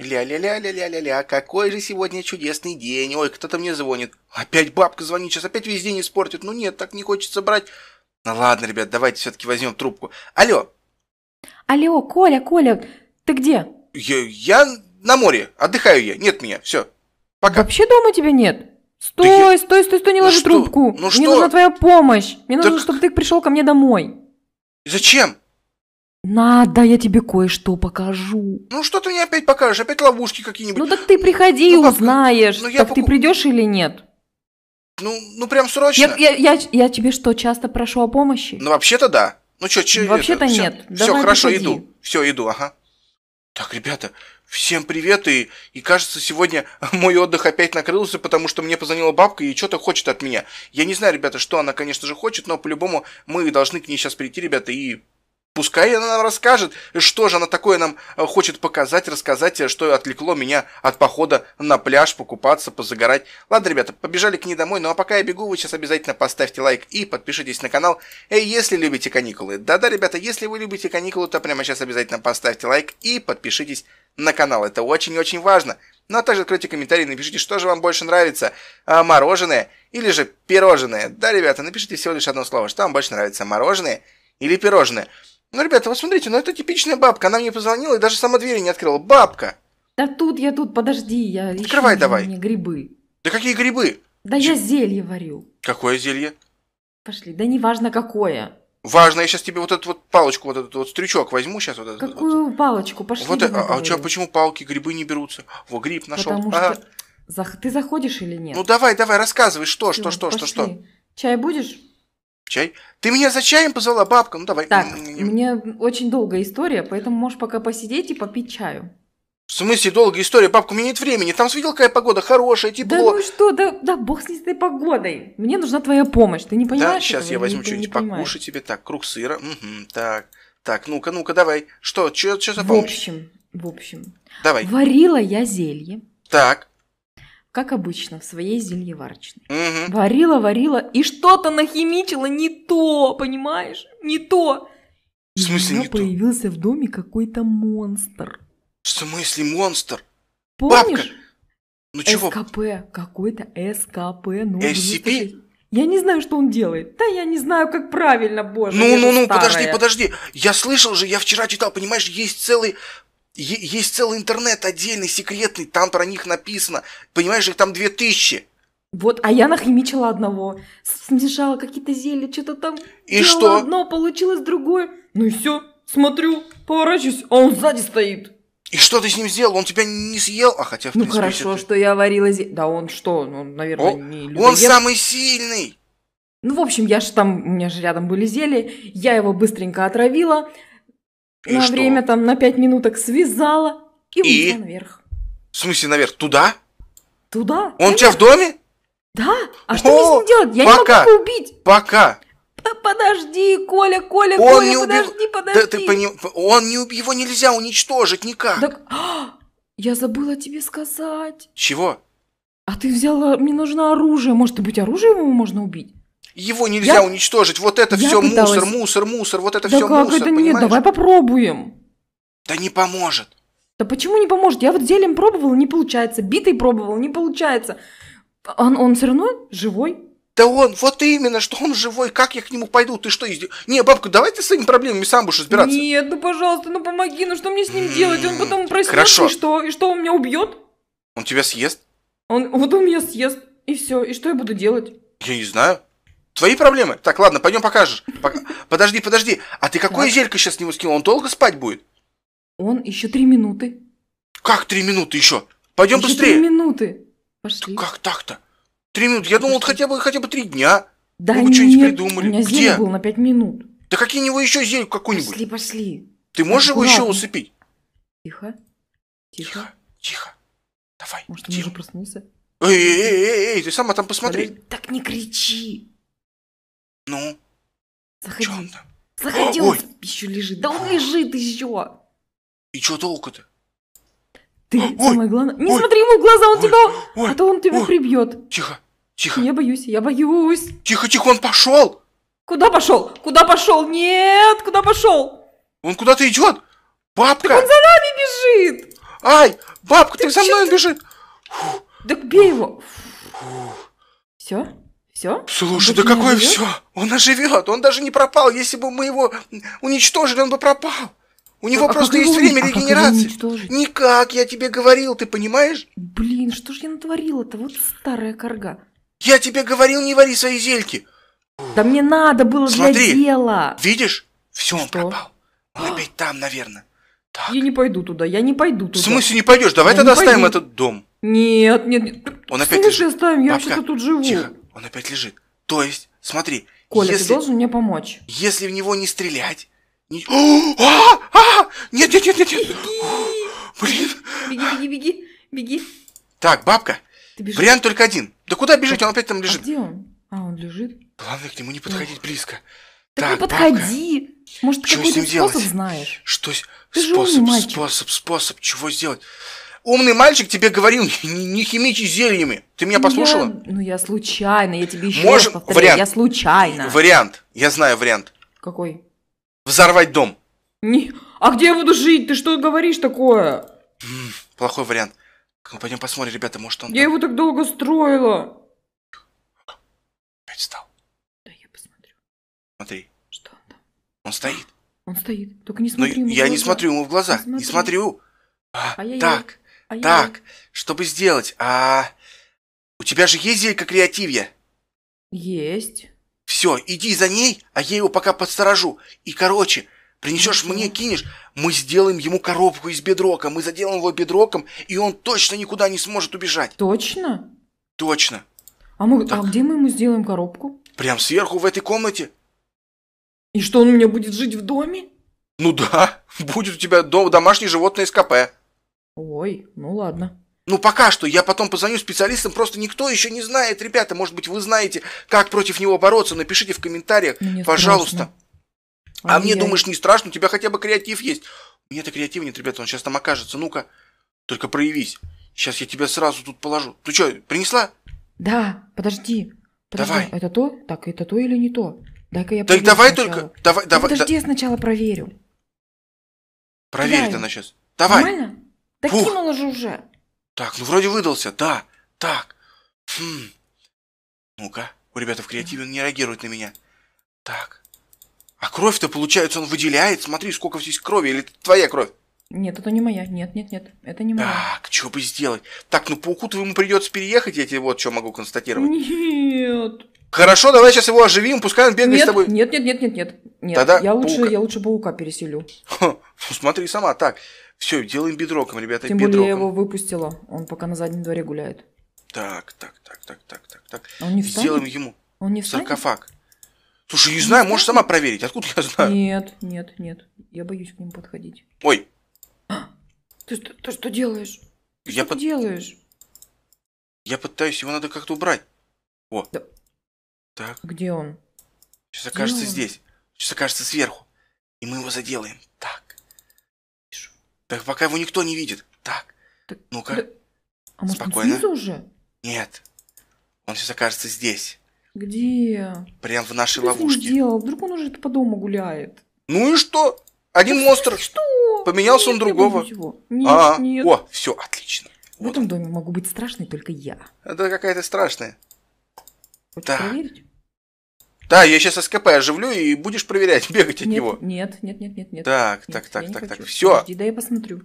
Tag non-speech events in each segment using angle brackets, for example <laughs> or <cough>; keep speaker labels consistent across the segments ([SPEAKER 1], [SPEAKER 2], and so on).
[SPEAKER 1] Ля-ля-ля-ля-ля-ля-ля, какой же сегодня чудесный день. Ой, кто-то мне звонит. Опять бабка звонит, сейчас опять весь день испортит. Ну нет, так не хочется брать. Ну ладно, ребят, давайте все-таки возьмем трубку. Алло. Алло, Коля, Коля, ты где? Я, я на море, отдыхаю я, нет меня, все. Пока. Вообще дома тебя нет? Стой, да я...
[SPEAKER 2] стой, стой, стой, не ну ложи что? трубку. Ну мне что? нужна твоя помощь. Мне так... нужно, чтобы ты пришел ко мне домой. Зачем? Надо, я тебе кое-что покажу. Ну что ты
[SPEAKER 1] мне опять покажешь? Опять ловушки какие-нибудь? Ну так
[SPEAKER 2] ты приходи и ну, как? узнаешь, ну, я так поку... ты придешь или нет.
[SPEAKER 1] Ну, ну прям срочно. Я, я,
[SPEAKER 2] я, я тебе что, часто прошу о помощи?
[SPEAKER 1] Ну вообще-то да. Ну что, че, Вообще-то это, нет. Все, все хорошо, приходи. иду. Все, иду, ага. Так, ребята, всем привет, и, и кажется, сегодня <laughs> мой отдых опять накрылся, потому что мне позвонила бабка и что-то хочет от меня. Я не знаю, ребята, что она, конечно же, хочет, но по-любому мы должны к ней сейчас прийти, ребята, и Пускай она нам расскажет, что же она такое нам э, хочет показать, рассказать, э, что отвлекло меня от похода на пляж, покупаться, позагорать. Ладно, ребята, побежали к ней домой, ну а пока я бегу, вы сейчас обязательно поставьте лайк и подпишитесь на канал, э, если любите каникулы. Да-да, ребята, если вы любите каникулы, то прямо сейчас обязательно поставьте лайк и подпишитесь на канал. Это очень и очень важно. Ну а также откройте комментарии, напишите, что же вам больше нравится, мороженое или же пирожное. Да, ребята, напишите всего лишь одно слово, что вам больше нравится, мороженое или пирожное. Ну, ребята, вы смотрите, ну это типичная бабка. Она мне позвонила и даже сама двери не открыла. Бабка! Да тут я тут, подожди, я Открывай ищу, давай. Мне грибы. Да какие грибы? Да Ч... я
[SPEAKER 2] зелье варю.
[SPEAKER 1] Какое зелье?
[SPEAKER 2] Пошли, да неважно, какое.
[SPEAKER 1] Важно, я сейчас тебе вот эту вот палочку, вот этот вот стрючок возьму сейчас. Вот
[SPEAKER 2] Какую вот. палочку? Пошли. Вот, э, а, а у тебя
[SPEAKER 1] почему палки, грибы не берутся? Во, гриб нашел. Потому а.
[SPEAKER 2] что... Ты заходишь или нет?
[SPEAKER 1] Ну давай, давай, рассказывай, что, Все, что, что, пошли. что, что. Чай будешь? Чай? Ты меня за чаем позвала, бабка? Ну давай.
[SPEAKER 2] Так, м-м-м. мне очень долгая история, поэтому можешь пока посидеть и попить чаю.
[SPEAKER 1] В смысле долгая история? Бабка, у меня нет времени. Там видел, какая погода хорошая, тепло. Да ну
[SPEAKER 2] что, да, да бог с ней этой погодой. Мне нужна твоя помощь, ты не понимаешь Да, сейчас этого? я возьму
[SPEAKER 1] что-нибудь покушать тебе. Так, круг сыра. Угу, так, так, ну-ка, ну-ка, давай. Что, что за помощь? В общем, в общем. Давай. Варила
[SPEAKER 2] я зелье. Так как обычно, в своей зельеварочной. Угу. Варила, варила, и что-то нахимичила не то, понимаешь? Не то.
[SPEAKER 1] в смысле не то?
[SPEAKER 2] появился в доме какой-то монстр.
[SPEAKER 1] В смысле монстр?
[SPEAKER 2] Помнишь? Бабка! Ну чего? СКП, какой-то СКП. Ну, SCP? Э я не знаю, что он делает. Да я не знаю, как правильно, боже. Ну, ну, ну, старая. подожди,
[SPEAKER 1] подожди. Я слышал же, я вчера читал, понимаешь, есть целый есть целый интернет отдельный, секретный, там про них написано. Понимаешь, их там две тысячи. Вот, а я
[SPEAKER 2] нахимичила одного, смешала какие-то зелья, что-то там. И что? Одно получилось другое. Ну и все, смотрю, поворачиваюсь, а он сзади стоит. И что ты с ним сделал? Он тебя не съел? А хотя, в Ну хорошо, ты... что я варила зелье. Да он что, ну, он, наверное, О, не людоед. Он самый сильный! Ну, в общем, я же там, у меня же рядом были зелья, я его быстренько отравила, и на что? время там на пять минуток связала
[SPEAKER 1] и, и? унесла наверх. В смысле наверх? Туда? Туда. Он у тебя в доме? Да. А О, что мне с ним делать? Я пока, не могу убить. Пока. Подожди, Коля, Коля, он Коля, не подожди, подожди. Да, ты поним... Он не уб... его нельзя уничтожить никак. Так... А,
[SPEAKER 2] я забыла тебе сказать. Чего? А ты взяла, мне нужно оружие. Может, быть, оружие его
[SPEAKER 1] можно убить? Его нельзя я... уничтожить. Вот это я все пыталась... мусор, мусор, мусор. Вот это да все как мусор, это понимаешь? нет? Давай
[SPEAKER 2] попробуем.
[SPEAKER 1] Да не поможет.
[SPEAKER 2] Да почему не поможет? Я вот зелем пробовал, не получается. Битой пробовал, не получается. Он, он все равно живой.
[SPEAKER 1] Да он, вот именно, что он живой, как я к нему пойду, ты что, изде... Не, бабка, давай ты с своими проблемами сам будешь разбираться. Нет, ну пожалуйста, ну помоги, ну что мне с ним делать? Он потом проснется, Хорошо. и что, и
[SPEAKER 2] что, он меня убьет?
[SPEAKER 1] Он тебя съест? Он,
[SPEAKER 2] вот он меня съест, и все, и что я буду делать?
[SPEAKER 1] Я не знаю. Твои проблемы? Так, ладно, пойдем покажешь. <laughs> Подожди, подожди. А ты какое зелько сейчас с него скинул? Он долго спать будет? Он еще три минуты. Как три минуты еще? Пойдем быстрее. Три
[SPEAKER 2] минуты.
[SPEAKER 1] Пошли. Как так-то? Три минуты. Я думал, хотя бы хотя бы три дня. Да Вы что-нибудь придумали. У меня зелье было
[SPEAKER 2] на пять минут. Да какие него еще зелье
[SPEAKER 1] какой-нибудь? Пошли, пошли. Ты можешь его еще усыпить? Тихо. Тихо. Тихо. Давай. Может, он уже проснулся? Эй, эй, эй, эй, ты сама там посмотри. Так не кричи. Ну? Заходи. Чем там? Заходи, а, он
[SPEAKER 2] ой. еще лежит. Да он лежит еще. И что толку-то? Ты, а, самое главное, не ой, смотри ему в глаза, он ой, тебя, ой, а то он тебя ой. прибьет. Тихо, тихо. Я боюсь, я боюсь. Тихо, тихо, он пошел. Куда пошел? Куда пошел? Нет, куда пошел? Он куда-то идет. Бабка. Так он за нами бежит. Ай,
[SPEAKER 1] бабка, ты, ты за мной ты... бежит. Фу. Так бей его. Все? Все? Слушай, да какое все? Он оживет, он даже не пропал. Если бы мы его уничтожили, он бы пропал.
[SPEAKER 2] У него а просто есть время а регенерации.
[SPEAKER 1] Никак, я тебе
[SPEAKER 2] говорил, ты понимаешь? Блин, что ж я натворила-то? Вот старая корга.
[SPEAKER 1] Я тебе говорил, не вари свои зельки. Да
[SPEAKER 2] мне надо
[SPEAKER 1] было Смотри, для дела. Видишь? Все,
[SPEAKER 2] он пропал. Он опять там, наверное. Так. Я не пойду туда, я не пойду туда. В смысле не пойдешь? Давай я тогда оставим пойду.
[SPEAKER 1] этот дом.
[SPEAKER 2] Нет, нет, нет. Он опять Слушай, оставим, я вообще-то тут живу. Тихо.
[SPEAKER 1] Он опять лежит. То есть, смотри.
[SPEAKER 2] Коля, если, ты должен мне помочь.
[SPEAKER 1] Если в него не стрелять... Не... <gasps> А! А! Нет, нет, нет, нет, нет. Беги. <gasps> Блин. Беги, беги, беги, беги. Так, бабка. Вариант только один. Да куда бежать? Он опять там а лежит. А где
[SPEAKER 2] он? А, он лежит.
[SPEAKER 1] Главное к нему не подходить Ох. близко. Так, так не подходи.
[SPEAKER 2] Бабка. Может,
[SPEAKER 1] ты какой-то способ делать? знаешь? Что? Ты способ, же умный способ, способ. Чего сделать? умный мальчик тебе говорил, не химичи зельями. Ты меня послушала? Я,
[SPEAKER 2] ну, я случайно, я тебе еще Можем... раз повторяю, вариант. я случайно.
[SPEAKER 1] Вариант, я знаю вариант. Какой? Взорвать дом.
[SPEAKER 2] Не... А где я буду жить? Ты что говоришь такое?
[SPEAKER 1] Плохой вариант. пойдем посмотрим, ребята, может он...
[SPEAKER 2] Я там... его так долго строила. Опять
[SPEAKER 1] встал. Да, я посмотрю. Смотри. Что он там? Он стоит. Он
[SPEAKER 2] стоит. Только не ну, смотри Но ему я в глаза. не смотрю ему в глаза. Не, смотри. не смотрю. А, так. А так,
[SPEAKER 1] я... чтобы сделать, а... У тебя же есть зелька креативья? Есть. Все, иди за ней, а я его пока подсторожу. И, короче, принесешь мне, кинешь, мы сделаем ему коробку из бедрока, мы заделаем его бедроком, и он точно никуда не сможет убежать. Точно? Точно. А, мы, а так. а где мы
[SPEAKER 2] ему сделаем коробку?
[SPEAKER 1] Прям сверху в этой комнате. И что, он у меня будет жить в доме? Ну да, <laughs> будет у тебя дом, домашнее животное из КП. Ой, ну ладно. Ну, пока что. Я потом позвоню специалистам. Просто никто еще не знает. Ребята, может быть, вы знаете, как против него бороться. Напишите в комментариях, мне ну, пожалуйста. Страшно.
[SPEAKER 2] А, а мне, я... думаешь,
[SPEAKER 1] не страшно? У тебя хотя бы креатив есть. У меня-то креатив нет, ребята. Он сейчас там окажется. Ну-ка, только проявись. Сейчас я тебя сразу тут положу. Ты что, принесла?
[SPEAKER 2] Да, подожди. подожди. Давай. Это то? Так, это то или не то? Дай-ка я Так давай сначала. только... Давай, давай, ну, подожди, да... я сначала проверю.
[SPEAKER 1] Проверь Давай. она сейчас. Давай.
[SPEAKER 2] Нормально? Да Фух. кинула же
[SPEAKER 1] уже. Так, ну вроде выдался, да. Так. Хм. Ну-ка, у ребят в креативе он не реагирует на меня. Так. А кровь-то, получается, он выделяет. Смотри, сколько здесь крови. Или это твоя кровь?
[SPEAKER 2] Нет, это не моя. Нет, нет, нет. Это не моя.
[SPEAKER 1] Так, что бы сделать? Так, ну пауку-то ему придется переехать, я тебе вот что могу констатировать.
[SPEAKER 2] Нет.
[SPEAKER 1] Хорошо, давай сейчас его оживим, пускай он бегает нет, с тобой.
[SPEAKER 2] Нет, нет, нет, нет, нет.
[SPEAKER 1] нет. Тогда я лучше, паука.
[SPEAKER 2] я лучше паука переселю.
[SPEAKER 1] Ха, ну смотри сама, так. Все, делаем бедроком, ребята, Тем бидроком. более я его
[SPEAKER 2] выпустила, он пока на заднем дворе гуляет.
[SPEAKER 1] Так, так, так, так, так, так, так. А он не встанет? Сделаем ему он не встанет? саркофаг. Слушай, не знаю, можешь сама проверить, откуда я знаю? Нет,
[SPEAKER 2] нет, нет, я боюсь к ним подходить. Ой. А, ты, ты, ты что делаешь?
[SPEAKER 1] я что под... ты делаешь? Я пытаюсь, его надо как-то убрать. О. Да. Так. Где он? Сейчас окажется Где он? здесь. Сейчас окажется сверху. И мы его заделаем. Так. Так пока его никто не видит. Так, так ну-ка. Да... А может, Спокойно. он уже? Нет. Он сейчас окажется здесь.
[SPEAKER 2] Где?
[SPEAKER 1] Прям в нашей что ловушке.
[SPEAKER 2] Что делал? Вдруг он уже по дому гуляет.
[SPEAKER 1] Ну и что? Один да монстр. Что? Поменялся нет, он другого. нет, а, нет. О, все, отлично. В вот этом он. доме
[SPEAKER 2] могу быть страшной
[SPEAKER 1] только я. Это какая-то страшная. Хочешь да. проверить? Да, я сейчас СКП оживлю и будешь проверять, <laughs> бегать от нет, него.
[SPEAKER 2] Нет, нет, нет, нет,
[SPEAKER 1] нет. Так, нет, так, так, так, так, все. Подожди, да я посмотрю.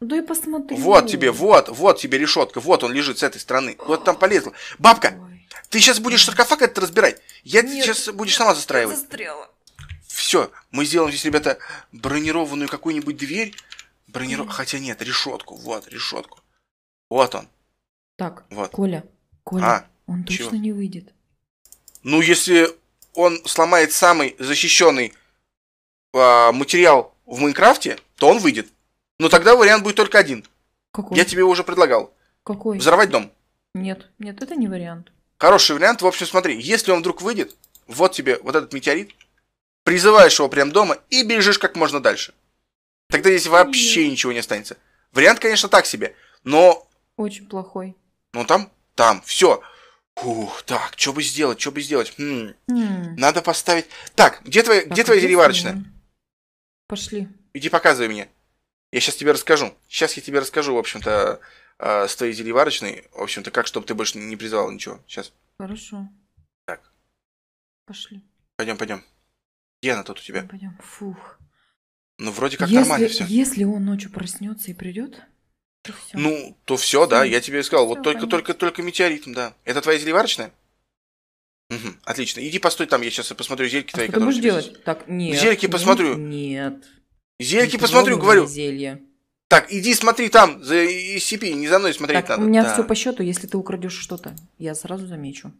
[SPEAKER 2] Ну, да я посмотрю. Вот тебе,
[SPEAKER 1] вот, вот тебе решетка, вот он лежит с этой стороны. Вот там полезла. Бабка, Ой. ты сейчас будешь саркофаг этот разбирать. Я нет, сейчас будешь сама застраивать. Застряла. Все, мы сделаем здесь, ребята, бронированную какую-нибудь дверь. Брониров... Хотя нет, решетку, вот, решетку. Вот он. Так, вот.
[SPEAKER 2] Коля, Коля, а, он точно чего? не выйдет.
[SPEAKER 1] Ну, если он сломает самый защищенный э, материал в Майнкрафте, то он выйдет. Но тогда вариант будет только один. Какой? Я тебе его уже предлагал. Какой? Взорвать дом.
[SPEAKER 2] Нет, нет, это не вариант.
[SPEAKER 1] Хороший вариант. В общем, смотри, если он вдруг выйдет, вот тебе вот этот метеорит, призываешь его прям дома и бежишь как можно дальше. Тогда здесь вообще нет. ничего не останется. Вариант, конечно, так себе, но...
[SPEAKER 2] Очень плохой.
[SPEAKER 1] Ну там, там, все. Фух, так, что бы сделать, что бы сделать? Хм, хм. Надо поставить... Так, где твоя, Так, где твоя иди Пошли. Иди показывай мне. Я сейчас тебе расскажу. Сейчас я тебе расскажу, в общем-то, э, с твоей зельеварочной, в общем-то, как, чтобы ты больше не призывал ничего. Сейчас.
[SPEAKER 2] Хорошо. Так. Пошли.
[SPEAKER 1] Пойдем, пойдем. Где она тут у тебя? Пойдем. Фух. Ну, вроде как если, нормально все.
[SPEAKER 2] если он ночью проснется и придет,
[SPEAKER 1] то все. Ну, то все, все, да, я тебе сказал. Все, вот только, только, только метеоритм, да. Это твоя зельеварочная? Угу, отлично. Иди постой там, я сейчас посмотрю зельки а твои, что ты будешь делать? Здесь. Так, нет. Зельки посмотрю. Нет. Зельки не посмотрю, говорю. Зелье. Так, иди смотри там, за SCP, не за мной смотреть так, надо. у меня да. все по
[SPEAKER 2] счету, если ты украдешь что-то, я сразу замечу.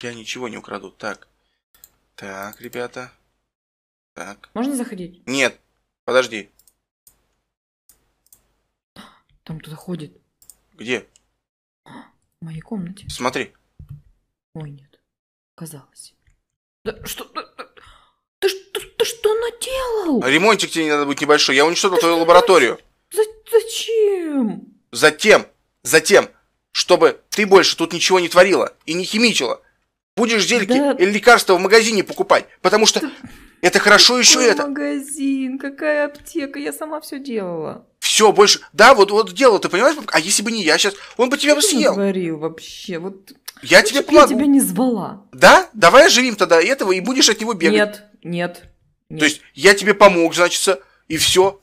[SPEAKER 1] Я ничего не украду, так. Так, ребята. Так. Можно заходить? Нет, подожди кто-то ходит. Где? В моей комнате. Смотри. Ой, нет. Казалось. Да что? Да, да, ты, ты, ты что наделал? Ремонтик тебе не надо быть небольшой. Я уничтожил ты твою лабораторию.
[SPEAKER 2] За, зачем?
[SPEAKER 1] Затем. Затем. Чтобы ты больше тут ничего не творила и не химичила. Будешь зельки да. или лекарства в магазине покупать, потому что это хорошо еще магазин? это.
[SPEAKER 2] Магазин, какая аптека, я сама все делала
[SPEAKER 1] все, больше. Да, вот, вот дело, ты понимаешь? А если бы не я сейчас, он бы тебя бы съел. говорил вообще, вот. Я тебе помогу. Я тебя не звала. Да? Давай оживим тогда этого и будешь от него бегать. Нет, нет. нет. То есть я тебе помог, значит, и все.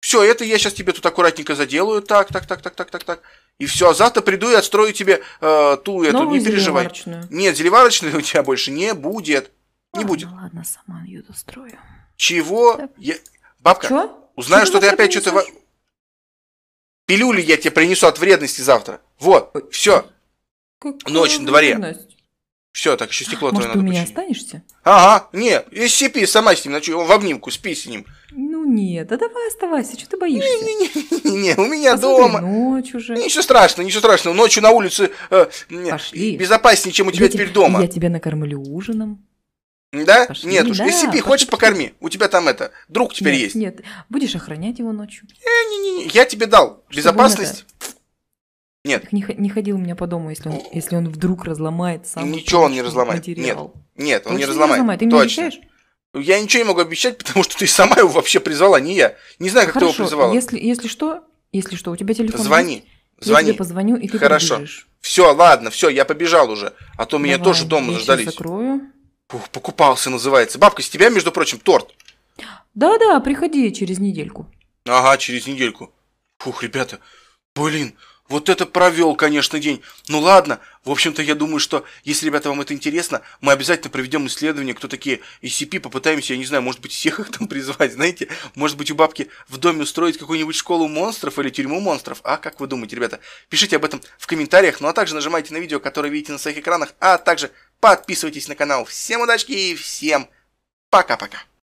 [SPEAKER 1] Все, это я сейчас тебе тут аккуратненько заделаю, так, так, так, так, так, так, так. И все, а завтра приду и отстрою тебе э, ту эту, Новую не переживай. Нет, зелеварочной <laughs> у тебя больше не будет. Не ладно, будет. Ладно, сама ее дострою. Чего? Я... Бабка, Чё? узнаю, что, что ты опять что-то... Пилюлю я тебе принесу от вредности завтра. Вот, все. Ночь на дворе. Все, так еще стекло Может, твое надо ты у меня починить. останешься? Ага, нет, SCP, э, сама с ним ночую, в обнимку, спи с ним.
[SPEAKER 2] Ну нет, да давай оставайся, что ты боишься?
[SPEAKER 1] Не-не-не, у
[SPEAKER 2] меня дома. ночь уже.
[SPEAKER 1] Ничего страшного, ничего страшного, ночью на улице э, Пошли. безопаснее, чем у тебя теперь дома. Я
[SPEAKER 2] тебя накормлю ужином.
[SPEAKER 1] Да? Пошли, нет уж. Да, SCP, хочешь, покорми. У тебя там это, друг теперь нет, есть.
[SPEAKER 2] Нет, будешь охранять его ночью.
[SPEAKER 1] Э, не, не, не. Я тебе дал Чтобы безопасность. Это... Нет.
[SPEAKER 2] Не, не ходил у меня по дому, если он, если он вдруг разломает сам. Ничего
[SPEAKER 1] он не разломает. Материал. Нет, нет, он Точно не разломает. Не разломает. Ты мне Точно. обещаешь? Я ничего не могу обещать, <laughs> потому что ты сама его вообще призвала, а не я. Не знаю, как Хорошо, ты его призывала.
[SPEAKER 2] Если, если что, если что, у тебя телефон. Звони. Есть? Звони. Я тебе позвоню, и ты Хорошо.
[SPEAKER 1] Побежишь. Все, ладно, все, я побежал уже. А то Давай, меня тоже дома я заждались. Закрою покупался, называется. Бабка, с тебя, между прочим, торт.
[SPEAKER 2] Да-да, приходи через недельку.
[SPEAKER 1] Ага, через недельку. Фух, ребята, блин, вот это провел, конечно, день. Ну ладно, в общем-то, я думаю, что если, ребята, вам это интересно, мы обязательно проведем исследование, кто такие SCP, попытаемся, я не знаю, может быть, всех их там призвать, знаете? Может быть, у бабки в доме устроить какую-нибудь школу монстров или тюрьму монстров? А как вы думаете, ребята? Пишите об этом в комментариях, ну а также нажимайте на видео, которое видите на своих экранах, а также Подписывайтесь на канал. Всем удачки и всем пока-пока.